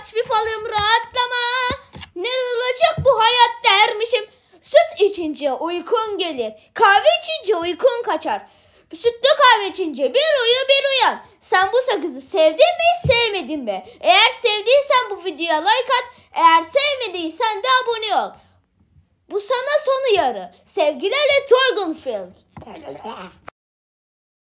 aç bir falım rahatlama. Ne olacak bu hayat dermişim. Süt içince uykun gelir. Kahve içince uykun kaçar. Sütlü kahve içince bir uyu bir uyan. Sen bu sakızı sevdin mi sevmedin mi? Eğer sevdiysen bu videoya like at. Eğer sevmediysen de abone ol. Bu sana son uyarı. Sevgilerle Toygun Film.